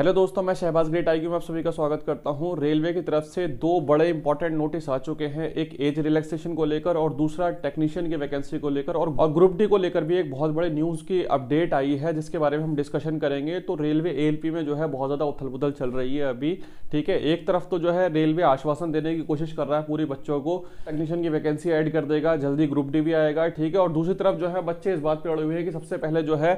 hello दोस्तों मैं Shahbaz great I में आप सभी का स्वागत करता हूं रेलवे की तरफ से दो बड़े इंपॉर्टेंट नोटिस आ चुके हैं एक एज रिलैक्सेशन को लेकर और दूसरा टेक्नीशियन की वैकेंसी को लेकर और, ग्रुप डी को लेकर भी एक बहुत बड़े न्यूज़ की अपडेट आई है जिसके बारे में हम डिस्कशन करेंगे तो रेलवे ए में जो है बहुत ज़्यादा उथल पुथल चल रही है अभी ठीक है एक तरफ तो जो है रेलवे आश्वासन देने की कोशिश कर रहा है पूरे बच्चों को टेक्नीशियन की वैकेंसी एड कर देगा जल्दी ग्रुप डी भी आएगा ठीक है और दूसरी तरफ जो है बच्चे इस बात पर अड़े हुए हैं कि सबसे पहले जो है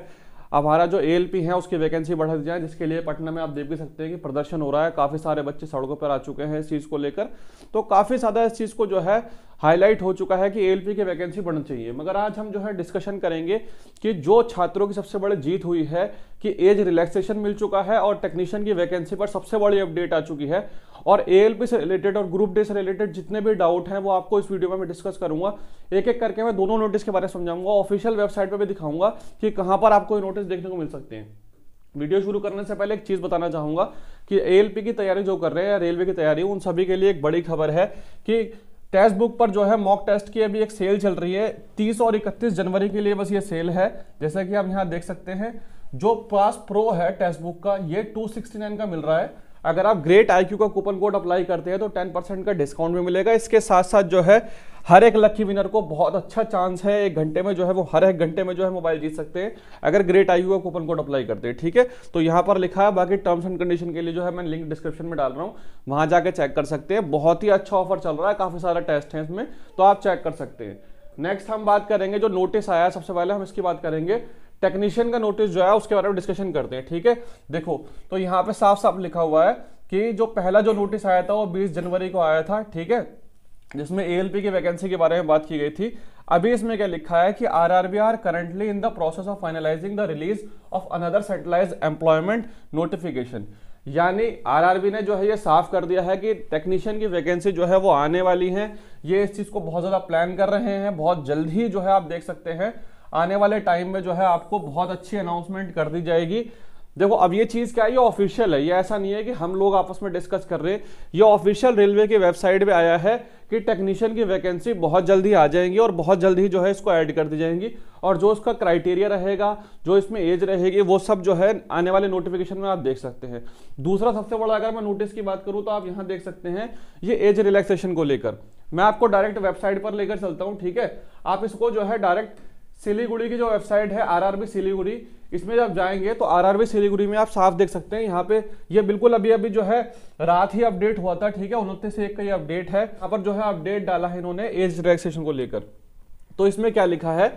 अब हमारा जो ए है उसकी वैकेंसी बढ़ा दी जाए जिसके लिए पटना में आप देख भी सकते हैं कि प्रदर्शन हो रहा है काफ़ी सारे बच्चे सड़कों पर आ चुके हैं इस चीज़ को लेकर तो काफ़ी ज़्यादा इस चीज़ को जो है हाईलाइट हो चुका है कि ए की वैकेंसी बढ़नी चाहिए मगर आज हम जो है डिस्कशन करेंगे कि जो छात्रों की सबसे बड़ी जीत हुई है कि एज रिलैक्सेशन मिल चुका है और टेक्नीशियन की वैकेंसी पर सबसे बड़ी अपडेट आ चुकी है और ए से रिलेटेड और ग्रुप डे से रिलेटेड जितने भी डाउट हैं वो आपको इस वीडियो में मैं डिस्कस करूंगा एक एक करके मैं दोनों नोटिस के बारे में समझाऊंगा ऑफिशियल वेबसाइट पर भी दिखाऊंगा कि कहाँ पर आपको ये नोटिस देखने को मिल सकते हैं वीडियो शुरू करने से पहले एक चीज़ बताना चाहूंगा कि ए की तैयारी जो कर रहे हैं रेलवे की तैयारी उन सभी के लिए एक बड़ी खबर है कि टेस्ट बुक पर जो है मॉक टेस्ट की अभी एक सेल चल रही है 30 और 31 जनवरी के लिए बस ये सेल है जैसा कि आप यहाँ देख सकते हैं जो पास प्रो है टेस्ट बुक का ये 269 का मिल रहा है अगर आप ग्रेट आई का कूपन कोड अप्लाई करते हैं तो टेन परसेंट का डिस्काउंट भी मिलेगा इसके साथ साथ जो है हर एक लकी विनर को बहुत अच्छा चांस है एक घंटे में जो है वो हर एक घंटे में जो है मोबाइल जीत सकते हैं अगर ग्रेट आई का कूपन कोड अप्लाई करते हैं ठीक है तो यहाँ पर लिखा है बाकी टर्म्स एंड कंडीशन के लिए जो है मैं लिंक डिस्क्रिप्शन में डाल रहा हूँ वहाँ जाकर चेक कर सकते हैं बहुत ही अच्छा ऑफर चल रहा है काफ़ी सारा टेस्ट है इसमें तो आप चेक कर सकते हैं नेक्स्ट हम बात करेंगे जो नोटिस आया सबसे पहले हम इसकी बात करेंगे टेक्नीशियन का नोटिस जो है उसके बारे में डिस्कशन करते हैं ठीक है देखो तो यहाँ पे साफ साफ लिखा हुआ है कि जो पहला जो नोटिस आया था वो 20 जनवरी को आया था ठीक है जिसमें एएलपी की वैकेंसी के बारे में बात की गई थी अभी इसमें क्या लिखा है कि R R B are currently in the process of finalising the release of another centralised employment notification यानी आरआरबी ने जो है ये साफ कर दिया है कि टेक्नीशियन की वैकेंसी जो है वो आने वाली है ये इस चीज़ को बहुत ज़्यादा प्लान कर रहे हैं बहुत जल्द ही जो है आप देख सकते हैं आने वाले टाइम में जो है आपको बहुत अच्छी अनाउंसमेंट कर दी जाएगी देखो अब ये चीज़ क्या है ये ऑफिशियल है ये ऐसा नहीं है कि हम लोग आपस में डिस्कस कर रहे हैं ये ऑफिशियल रेलवे की वेबसाइट पे आया है कि टेक्नीशियन की वैकेंसी बहुत जल्दी आ जाएंगी और बहुत जल्दी ही जो है इसको ऐड कर दी जाएंगी और जो उसका क्राइटेरिया रहेगा जो इसमें एज रहेगी वो सब जो है आने वाले नोटिफिकेशन में आप देख सकते हैं दूसरा सबसे बड़ा अगर मैं नोटिस की बात करूँ तो आप यहाँ देख सकते हैं ये एज रिलैक्सेशन को लेकर मैं आपको डायरेक्ट वेबसाइट पर लेकर चलता हूँ ठीक है आप इसको जो है डायरेक्ट सिलीगुड़ी की जो वेबसाइट है आर सिलीगुड़ी इसमें जब जाएंगे तो आर सिलीगुड़ी में आप साफ देख सकते हैं यहाँ पे ये बिल्कुल अभी अभी जो है रात ही अपडेट हुआ था ठीक है उनतीस एक का ये अपडेट है यहाँ पर जो है अपडेट डाला है इन्होंने एज रिलैक्सेशन को लेकर तो इसमें क्या लिखा है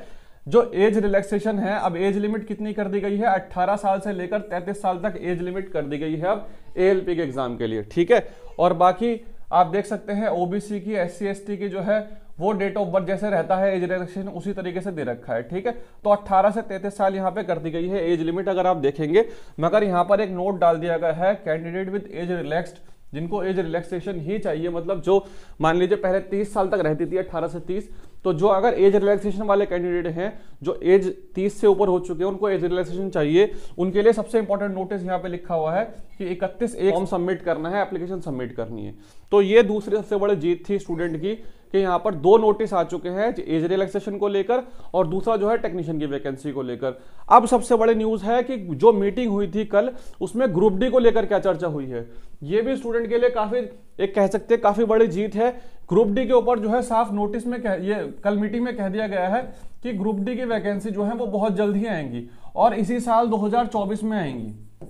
जो एज रिलैक्सेशन है अब एज लिमिट कितनी कर दी गई है 18 साल से लेकर 33 साल तक एज लिमिट कर दी गई है अब ए के एग्जाम के लिए ठीक है और बाकी आप देख सकते हैं ओबीसी की एस सी की जो है वो डेट ऑफ बर्थ जैसे रहता है एज रिलेक्सेशन उसी तरीके से दे रखा है ठीक है तो 18 से 33 साल यहाँ पे कर दी गई है एज लिमिट अगर आप देखेंगे मगर यहाँ पर एक नोट डाल दिया गया है कैंडिडेट विद एज रिलैक्स्ड जिनको एज रिलैक्सेशन ही चाहिए मतलब जो मान लीजिए पहले 30 साल तक रहती थी 18 से 30 तो जो अगर एज रिलैक्सेशन वाले कैंडिडेट हैं जो एज 30 से ऊपर हो चुके हैं उनको एज रिलैक्सेशन चाहिए उनके लिए सबसे इंपॉर्टेंट नोटिस यहाँ पे लिखा हुआ है कि 31 एक फॉर्म सबमिट करना है एप्लीकेशन सबमिट करनी है तो ये दूसरी सबसे बड़ी जीत थी स्टूडेंट की कि यहाँ पर दो नोटिस आ चुके हैं एज रिलैक्सेशन को लेकर और दूसरा जो है टेक्नीशियन की वैकेंसी को लेकर अब सबसे बड़े न्यूज है कि जो मीटिंग हुई थी कल उसमें ग्रुप डी को लेकर क्या चर्चा हुई है ये भी स्टूडेंट के लिए काफी एक कह सकते हैं काफी बड़ी जीत है ग्रुप डी के ऊपर जो है साफ नोटिस में कह, ये कल मीटिंग में कह दिया गया है कि ग्रुप डी की वैकेंसी जो है वो बहुत जल्द ही आएंगी और इसी साल 2024 में आएंगी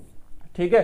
ठीक है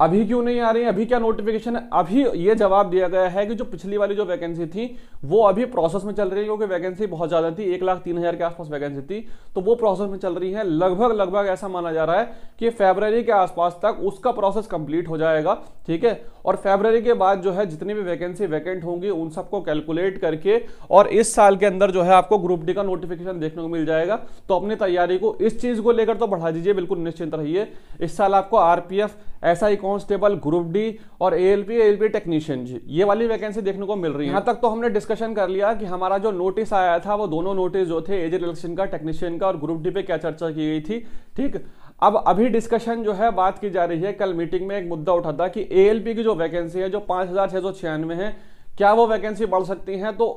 अभी क्यों नहीं आ रही है अभी क्या नोटिफिकेशन है अभी ये जवाब दिया गया है कि जो पिछली वाली जो वैकेंसी थी वो अभी प्रोसेस में चल रही है क्योंकि वैकेंसी बहुत ज़्यादा थी एक लाख तीन हज़ार के आसपास वैकेंसी थी तो वो प्रोसेस में चल रही है लगभग लगभग ऐसा माना जा रहा है कि फेबररी के आसपास तक उसका प्रोसेस कंप्लीट हो जाएगा ठीक है और फेबररी के बाद जो है जितनी भी वैकेंसी वैकेंट होंगी उन सबको कैलकुलेट करके और इस साल के अंदर जो है आपको ग्रुप डी का नोटिफिकेशन देखने को मिल जाएगा तो अपनी तैयारी को इस चीज को लेकर तो बढ़ा दीजिए बिल्कुल निश्चिंत रहिए इस साल आपको RPF SI constable group D और एएलपी एएलपी टेक्नीशियन जी ये वाली वैकेंसी देखने को मिल रही है यहां तक तो हमने डिस्कशन कर लिया कि हमारा जो नोटिस आया था वो दोनों नोटिस जो थे एज रिलेक्शन का टेक्नीशियन का और ग्रुप डी पे क्या चर्चा की गई थी ठीक अब अभी डिस्कशन जो है बात की जा रही है कल मीटिंग में एक मुद्दा उठा था कि एएलपी की जो वैकेंसी है जो पांच हजार छह सौ छियानवे है क्या वो वैकेंसी बढ़ सकती है तो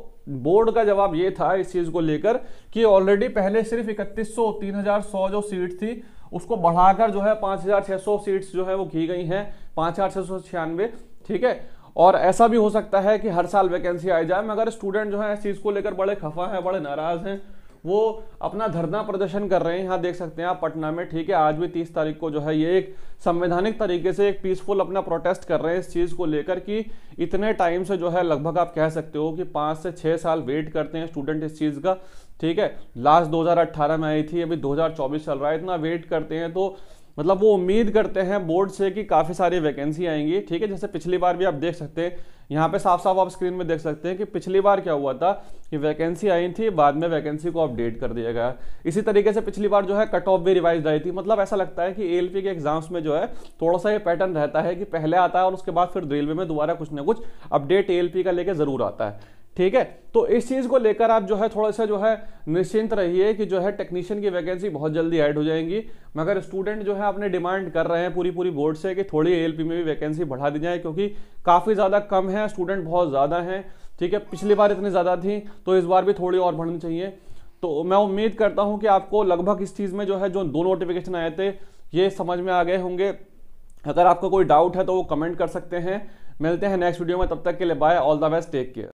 बोर्ड का जवाब ये था इस चीज को लेकर कि ऑलरेडी पहले सिर्फ इकतीस सौ तीन हजार सौ जो सीट थी उसको बढ़ाकर जो है पांच हजार छह सौ सीट्स जो है वो की गई हैं पांच हजार छह सौ छियानवे ठीक है और ऐसा भी हो सकता है कि हर साल वैकेंसी आ जाए मगर स्टूडेंट जो है इस चीज को लेकर बड़े खफा हैं बड़े नाराज हैं वो अपना धरना प्रदर्शन कर रहे हैं यहाँ देख सकते हैं आप पटना में ठीक है आज भी तीस तारीख को जो है ये एक संवैधानिक तरीके से एक पीसफुल अपना प्रोटेस्ट कर रहे हैं इस चीज़ को लेकर कि इतने टाइम से जो है लगभग आप कह सकते हो कि पाँच से छः साल वेट करते हैं स्टूडेंट इस चीज़ का ठीक है लास्ट 2018 में आई थी अभी 2024 चल रहा है इतना वेट करते हैं तो मतलब वो उम्मीद करते हैं बोर्ड से कि काफ़ी सारी वैकेंसी आएंगी ठीक है जैसे पिछली बार भी आप देख सकते हैं यहाँ पे साफ साफ आप स्क्रीन में देख सकते हैं कि पिछली बार क्या हुआ था कि वैकेंसी आई थी बाद में वैकेंसी को अपडेट कर दिया गया इसी तरीके से पिछली बार जो है कट ऑफ भी रिवाइज आई थी मतलब ऐसा लगता है कि ए के एग्जाम्स में जो है थोड़ा सा ये पैटर्न रहता है कि पहले आता है और उसके बाद फिर रेलवे में दोबारा कुछ ना कुछ अपडेट ए का लेकर ज़रूर आता है ठीक है तो इस चीज़ को लेकर आप जो है थोड़ा सा जो है निश्चिंत रहिए कि जो है टेक्नीशियन की वैकेंसी बहुत जल्दी ऐड हो जाएंगी मगर स्टूडेंट जो है अपने डिमांड कर रहे हैं पूरी पूरी बोर्ड से कि थोड़ी ए में भी वैकेंसी बढ़ा दी जाए क्योंकि काफ़ी ज़्यादा कम है स्टूडेंट बहुत ज़्यादा हैं ठीक है पिछली बार इतनी ज़्यादा थी तो इस बार भी थोड़ी और बढ़नी चाहिए तो मैं उम्मीद करता हूँ कि आपको लगभग इस चीज़ में जो है जो दो नोटिफिकेशन आए थे ये समझ में आ गए होंगे अगर आपका कोई डाउट है तो वो कमेंट कर सकते हैं मिलते हैं नेक्स्ट वीडियो में तब तक के लिए bye all the best take care